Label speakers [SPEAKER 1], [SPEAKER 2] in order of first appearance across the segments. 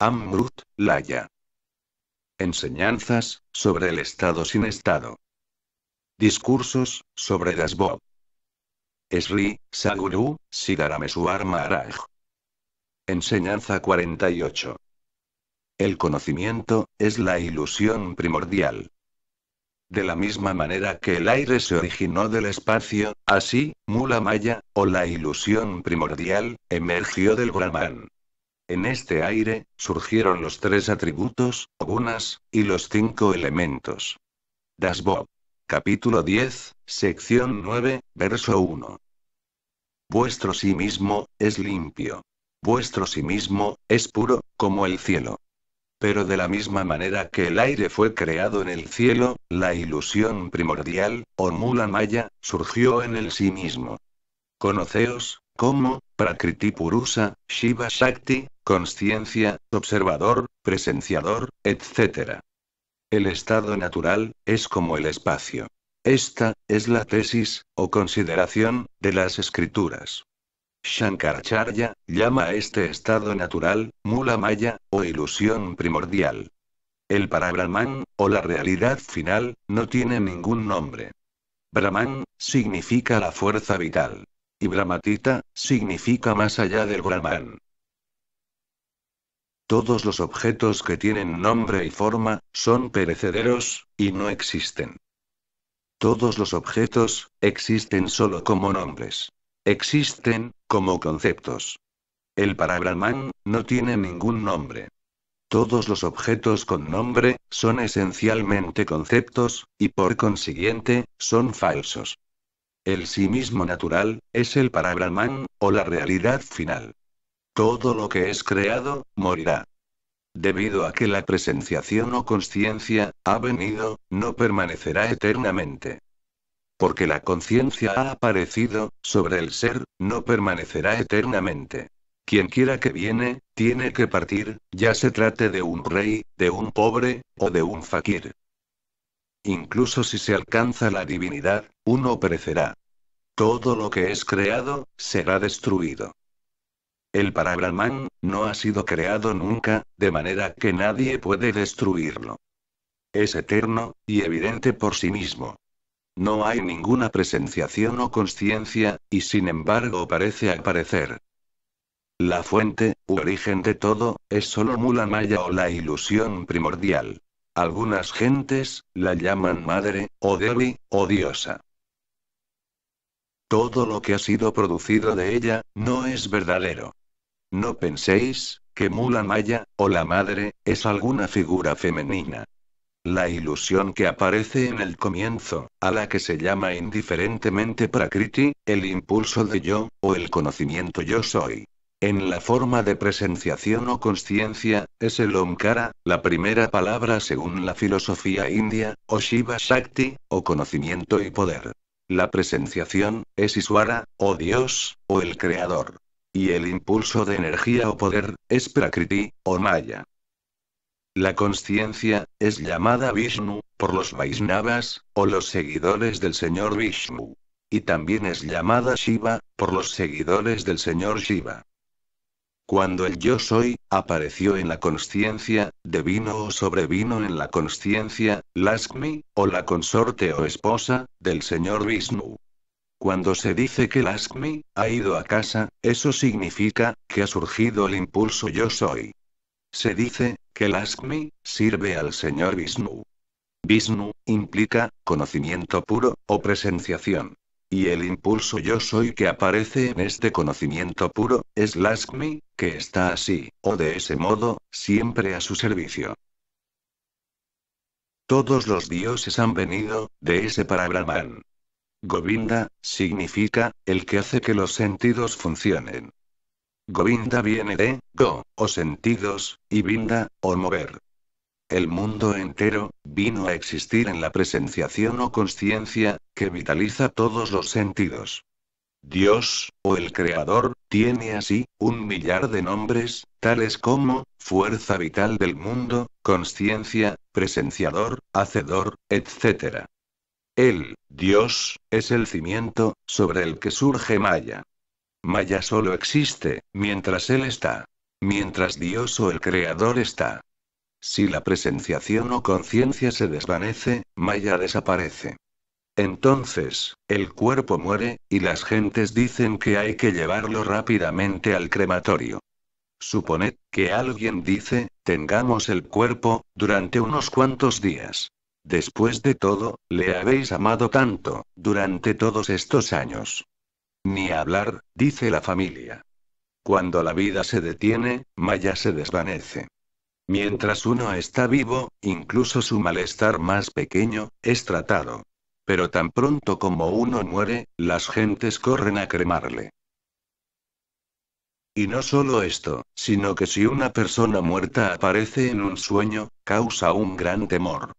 [SPEAKER 1] Amrut, Laya. Enseñanzas, sobre el Estado sin Estado. Discursos, sobre Dasbob. Sri, Saguru, arma Maharaj. Enseñanza 48. El conocimiento, es la ilusión primordial. De la misma manera que el aire se originó del espacio, así, Mula Maya, o la ilusión primordial, emergió del Brahman. En este aire, surgieron los tres atributos, ogunas, y los cinco elementos. Dasbob. Capítulo 10, sección 9, verso 1. Vuestro sí mismo, es limpio. Vuestro sí mismo, es puro, como el cielo. Pero de la misma manera que el aire fue creado en el cielo, la ilusión primordial, o mula maya, surgió en el sí mismo. Conoceos, como, Prakriti Purusa, Shiva Shakti, consciencia, observador, presenciador, etc. El estado natural, es como el espacio. Esta, es la tesis, o consideración, de las escrituras. Shankaracharya, llama a este estado natural, mula maya, o ilusión primordial. El para Brahman, o la realidad final, no tiene ningún nombre. Brahman, significa la fuerza vital. Y Brahmatita, significa más allá del Brahman. Todos los objetos que tienen nombre y forma, son perecederos, y no existen. Todos los objetos, existen solo como nombres. Existen, como conceptos. El Parabrahman, no tiene ningún nombre. Todos los objetos con nombre, son esencialmente conceptos, y por consiguiente, son falsos. El sí mismo natural, es el Parabrahman, o la realidad final. Todo lo que es creado, morirá. Debido a que la presenciación o conciencia ha venido, no permanecerá eternamente. Porque la conciencia ha aparecido, sobre el ser, no permanecerá eternamente. Quien quiera que viene, tiene que partir, ya se trate de un rey, de un pobre, o de un fakir. Incluso si se alcanza la divinidad, uno perecerá. Todo lo que es creado, será destruido. El para no ha sido creado nunca, de manera que nadie puede destruirlo. Es eterno, y evidente por sí mismo. No hay ninguna presenciación o conciencia, y sin embargo parece aparecer. La fuente, u origen de todo, es solo mula maya o la ilusión primordial. Algunas gentes, la llaman madre, o devi, o diosa. Todo lo que ha sido producido de ella, no es verdadero. No penséis, que Mula Maya, o la madre, es alguna figura femenina. La ilusión que aparece en el comienzo, a la que se llama indiferentemente Prakriti, el impulso de yo, o el conocimiento yo soy. En la forma de presenciación o conciencia, es el Omkara, la primera palabra según la filosofía india, o Shiva Shakti, o conocimiento y poder. La presenciación, es Iswara, o Dios, o el Creador y el impulso de energía o poder, es Prakriti, o Maya. La conciencia, es llamada Vishnu, por los Vaisnavas, o los seguidores del Señor Vishnu. Y también es llamada Shiva, por los seguidores del Señor Shiva. Cuando el yo soy, apareció en la conciencia, devino o sobrevino en la conciencia, Lakshmi, o la consorte o esposa, del Señor Vishnu. Cuando se dice que Lakshmi ha ido a casa, eso significa que ha surgido el impulso yo soy. Se dice que Lakshmi sirve al señor Vishnu. Vishnu implica conocimiento puro o presenciación. Y el impulso yo soy que aparece en este conocimiento puro, es Lakshmi, que está así, o de ese modo, siempre a su servicio. Todos los dioses han venido, de ese para Brahman. Govinda, significa, el que hace que los sentidos funcionen. Govinda viene de, go, o sentidos, y vinda, o mover. El mundo entero, vino a existir en la presenciación o conciencia, que vitaliza todos los sentidos. Dios, o el Creador, tiene así, un millar de nombres, tales como, fuerza vital del mundo, conciencia, presenciador, hacedor, etc. Él, Dios es el cimiento sobre el que surge Maya. Maya solo existe mientras Él está. Mientras Dios o el Creador está. Si la presenciación o conciencia se desvanece, Maya desaparece. Entonces, el cuerpo muere, y las gentes dicen que hay que llevarlo rápidamente al crematorio. Suponed que alguien dice, tengamos el cuerpo, durante unos cuantos días. Después de todo, le habéis amado tanto, durante todos estos años. Ni hablar, dice la familia. Cuando la vida se detiene, Maya se desvanece. Mientras uno está vivo, incluso su malestar más pequeño, es tratado. Pero tan pronto como uno muere, las gentes corren a cremarle. Y no solo esto, sino que si una persona muerta aparece en un sueño, causa un gran temor.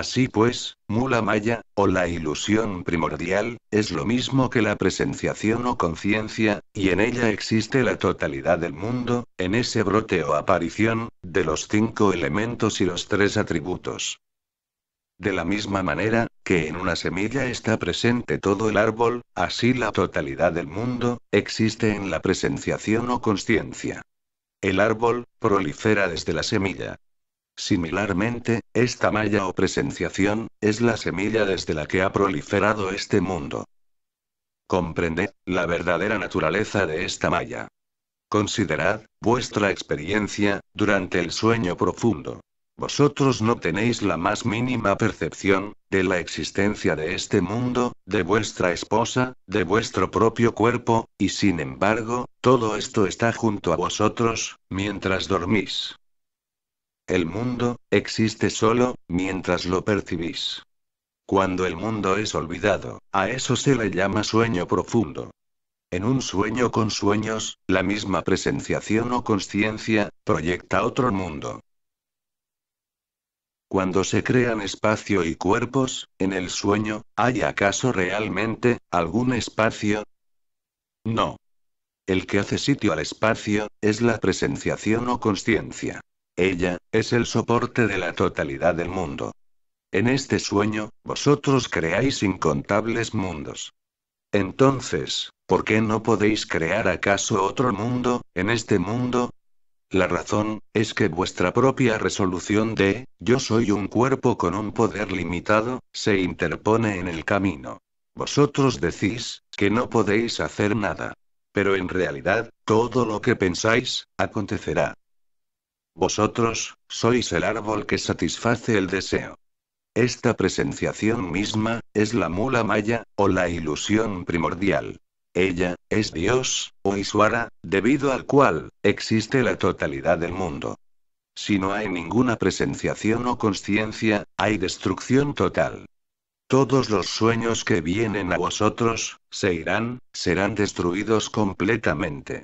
[SPEAKER 1] Así pues, mula maya, o la ilusión primordial, es lo mismo que la presenciación o conciencia, y en ella existe la totalidad del mundo, en ese brote o aparición, de los cinco elementos y los tres atributos. De la misma manera, que en una semilla está presente todo el árbol, así la totalidad del mundo, existe en la presenciación o conciencia. El árbol, prolifera desde la semilla. Similarmente, esta malla o presenciación, es la semilla desde la que ha proliferado este mundo. Comprended, la verdadera naturaleza de esta malla. Considerad, vuestra experiencia, durante el sueño profundo. Vosotros no tenéis la más mínima percepción, de la existencia de este mundo, de vuestra esposa, de vuestro propio cuerpo, y sin embargo, todo esto está junto a vosotros, mientras dormís. El mundo, existe solo, mientras lo percibís. Cuando el mundo es olvidado, a eso se le llama sueño profundo. En un sueño con sueños, la misma presenciación o conciencia, proyecta otro mundo. Cuando se crean espacio y cuerpos, en el sueño, ¿hay acaso realmente algún espacio? No. El que hace sitio al espacio, es la presenciación o conciencia. Ella, es el soporte de la totalidad del mundo. En este sueño, vosotros creáis incontables mundos. Entonces, ¿por qué no podéis crear acaso otro mundo, en este mundo? La razón, es que vuestra propia resolución de, yo soy un cuerpo con un poder limitado, se interpone en el camino. Vosotros decís, que no podéis hacer nada. Pero en realidad, todo lo que pensáis, acontecerá. Vosotros, sois el árbol que satisface el deseo. Esta presenciación misma, es la mula maya, o la ilusión primordial. Ella, es Dios, o Iswara, debido al cual, existe la totalidad del mundo. Si no hay ninguna presenciación o conciencia, hay destrucción total. Todos los sueños que vienen a vosotros, se irán, serán destruidos completamente.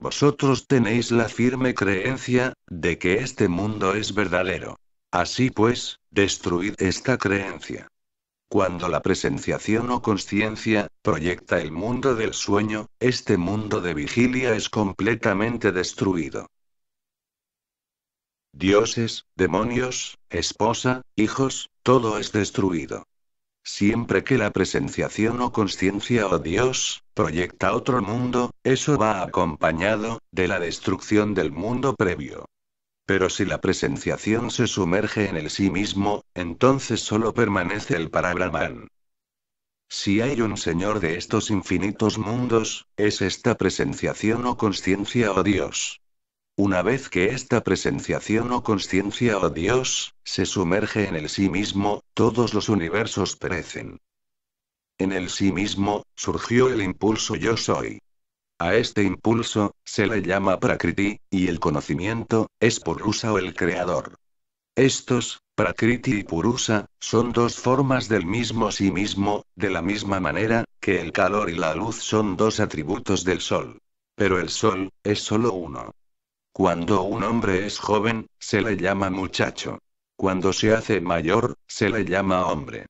[SPEAKER 1] Vosotros tenéis la firme creencia, de que este mundo es verdadero. Así pues, destruid esta creencia. Cuando la presenciación o conciencia proyecta el mundo del sueño, este mundo de vigilia es completamente destruido. Dioses, demonios, esposa, hijos, todo es destruido. Siempre que la presenciación o conciencia o Dios proyecta otro mundo, eso va acompañado de la destrucción del mundo previo. Pero si la presenciación se sumerge en el sí mismo, entonces solo permanece el Parabrahman. Si hay un señor de estos infinitos mundos, es esta presenciación o conciencia o Dios. Una vez que esta presenciación o conciencia o Dios, se sumerge en el sí mismo, todos los universos perecen. En el sí mismo, surgió el impulso yo soy. A este impulso, se le llama Prakriti, y el conocimiento, es Purusa o el creador. Estos, Prakriti y Purusa, son dos formas del mismo sí mismo, de la misma manera, que el calor y la luz son dos atributos del sol. Pero el sol, es solo uno. Cuando un hombre es joven, se le llama muchacho. Cuando se hace mayor, se le llama hombre.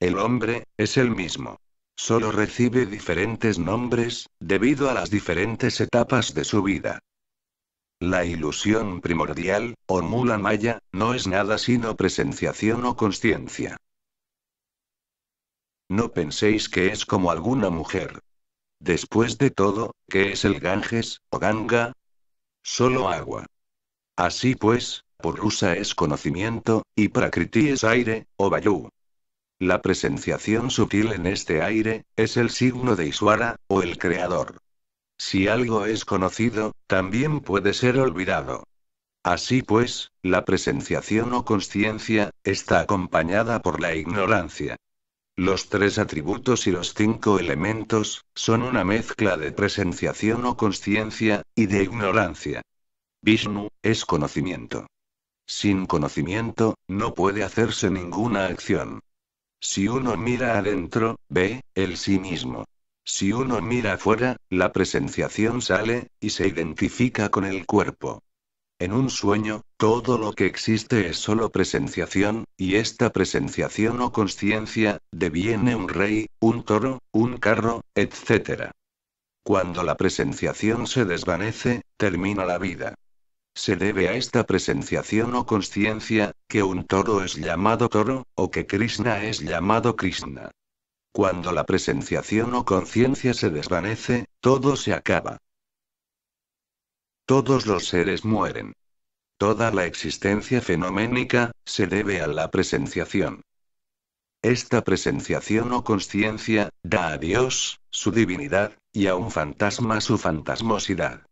[SPEAKER 1] El hombre, es el mismo. Solo recibe diferentes nombres, debido a las diferentes etapas de su vida. La ilusión primordial, o mula maya, no es nada sino presenciación o conciencia. No penséis que es como alguna mujer. Después de todo, ¿qué es el Ganges, o Ganga? Solo agua. Así pues, por rusa es conocimiento, y prakriti es aire, o vayu. La presenciación sutil en este aire, es el signo de Iswara, o el creador. Si algo es conocido, también puede ser olvidado. Así pues, la presenciación o conciencia, está acompañada por la ignorancia. Los tres atributos y los cinco elementos, son una mezcla de presenciación o conciencia, y de ignorancia. Vishnu, es conocimiento. Sin conocimiento, no puede hacerse ninguna acción. Si uno mira adentro, ve, el sí mismo. Si uno mira afuera, la presenciación sale, y se identifica con el cuerpo. En un sueño, todo lo que existe es solo presenciación, y esta presenciación o conciencia, deviene un rey, un toro, un carro, etc. Cuando la presenciación se desvanece, termina la vida. Se debe a esta presenciación o conciencia, que un toro es llamado toro, o que Krishna es llamado Krishna. Cuando la presenciación o conciencia se desvanece, todo se acaba. Todos los seres mueren. Toda la existencia fenoménica, se debe a la presenciación. Esta presenciación o conciencia, da a Dios, su divinidad, y a un fantasma su fantasmosidad.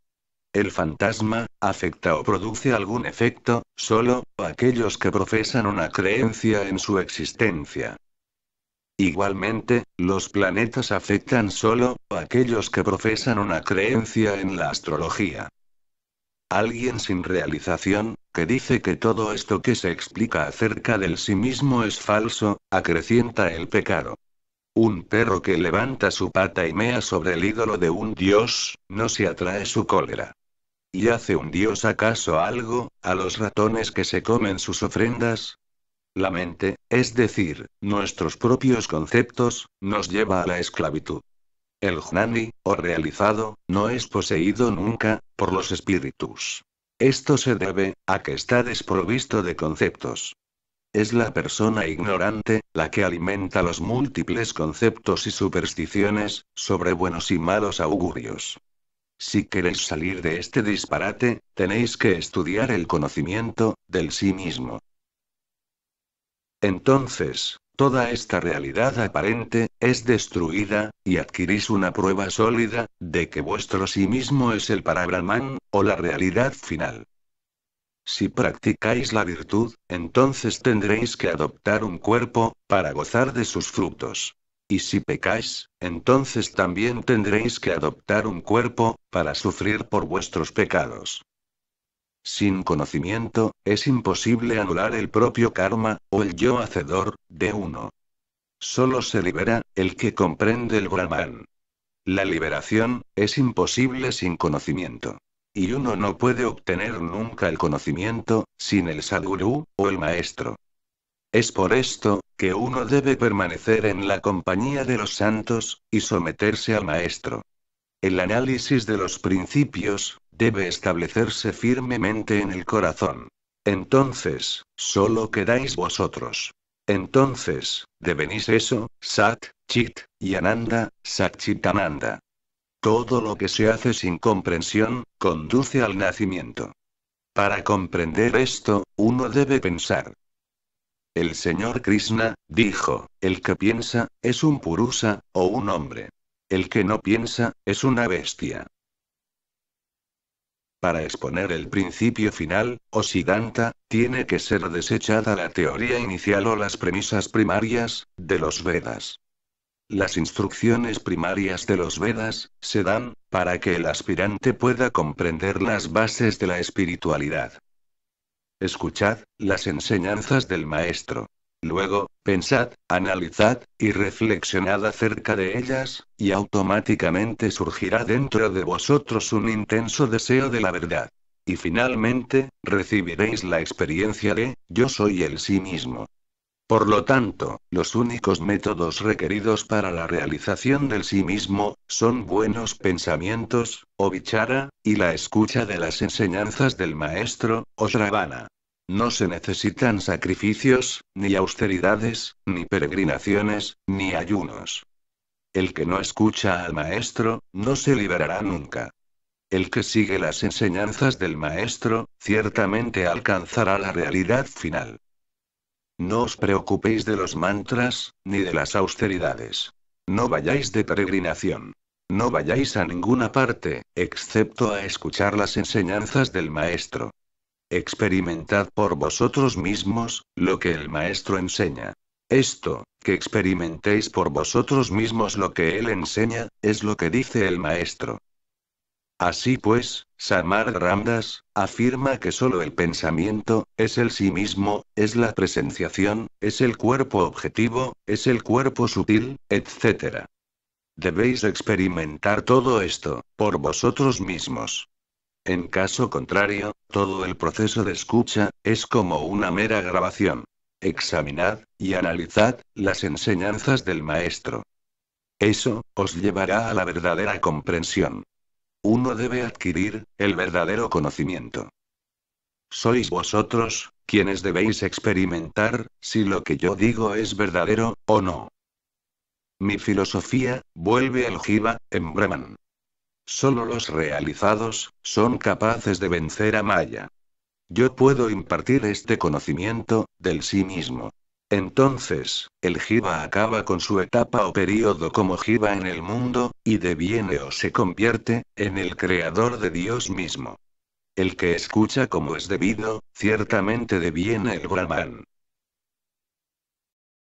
[SPEAKER 1] El fantasma, afecta o produce algún efecto, solo, a aquellos que profesan una creencia en su existencia. Igualmente, los planetas afectan solo, a aquellos que profesan una creencia en la astrología. Alguien sin realización, que dice que todo esto que se explica acerca del sí mismo es falso, acrecienta el pecado. Un perro que levanta su pata y mea sobre el ídolo de un dios, no se atrae su cólera. ¿Y hace un dios acaso algo, a los ratones que se comen sus ofrendas? La mente, es decir, nuestros propios conceptos, nos lleva a la esclavitud. El Jnani, o realizado, no es poseído nunca, por los espíritus. Esto se debe, a que está desprovisto de conceptos. Es la persona ignorante, la que alimenta los múltiples conceptos y supersticiones, sobre buenos y malos augurios. Si queréis salir de este disparate, tenéis que estudiar el conocimiento, del sí mismo. Entonces, Toda esta realidad aparente, es destruida, y adquirís una prueba sólida, de que vuestro sí mismo es el Parabrahman, o la realidad final. Si practicáis la virtud, entonces tendréis que adoptar un cuerpo, para gozar de sus frutos. Y si pecáis, entonces también tendréis que adoptar un cuerpo, para sufrir por vuestros pecados. Sin conocimiento, es imposible anular el propio karma, o el yo hacedor, de uno. Solo se libera, el que comprende el Brahman. La liberación, es imposible sin conocimiento. Y uno no puede obtener nunca el conocimiento, sin el Sadguru, o el Maestro. Es por esto, que uno debe permanecer en la compañía de los santos, y someterse al Maestro. El análisis de los principios, debe establecerse firmemente en el corazón. Entonces, solo quedáis vosotros. Entonces, devenís eso, Sat, Chit, y Ananda, Ananda. Todo lo que se hace sin comprensión, conduce al nacimiento. Para comprender esto, uno debe pensar. El señor Krishna, dijo, el que piensa, es un purusa, o un hombre. El que no piensa, es una bestia. Para exponer el principio final, o Siddhanta, tiene que ser desechada la teoría inicial o las premisas primarias, de los Vedas. Las instrucciones primarias de los Vedas, se dan, para que el aspirante pueda comprender las bases de la espiritualidad. Escuchad, las enseñanzas del Maestro. Luego, pensad, analizad, y reflexionad acerca de ellas, y automáticamente surgirá dentro de vosotros un intenso deseo de la verdad. Y finalmente, recibiréis la experiencia de, yo soy el sí mismo. Por lo tanto, los únicos métodos requeridos para la realización del sí mismo, son buenos pensamientos, o bichara, y la escucha de las enseñanzas del maestro, o shravana. No se necesitan sacrificios, ni austeridades, ni peregrinaciones, ni ayunos. El que no escucha al maestro, no se liberará nunca. El que sigue las enseñanzas del maestro, ciertamente alcanzará la realidad final. No os preocupéis de los mantras, ni de las austeridades. No vayáis de peregrinación. No vayáis a ninguna parte, excepto a escuchar las enseñanzas del maestro experimentad por vosotros mismos, lo que el Maestro enseña. Esto, que experimentéis por vosotros mismos lo que Él enseña, es lo que dice el Maestro. Así pues, Samar Ramdas, afirma que solo el pensamiento, es el sí mismo, es la presenciación, es el cuerpo objetivo, es el cuerpo sutil, etc. Debéis experimentar todo esto, por vosotros mismos. En caso contrario, todo el proceso de escucha, es como una mera grabación. Examinad, y analizad, las enseñanzas del maestro. Eso, os llevará a la verdadera comprensión. Uno debe adquirir, el verdadero conocimiento. Sois vosotros, quienes debéis experimentar, si lo que yo digo es verdadero, o no. Mi filosofía, vuelve al Jiva, en Brahman. Solo los realizados son capaces de vencer a Maya. Yo puedo impartir este conocimiento del sí mismo. Entonces, el jiva acaba con su etapa o período como jiva en el mundo, y deviene o se convierte, en el creador de Dios mismo. El que escucha como es debido, ciertamente deviene el brahman.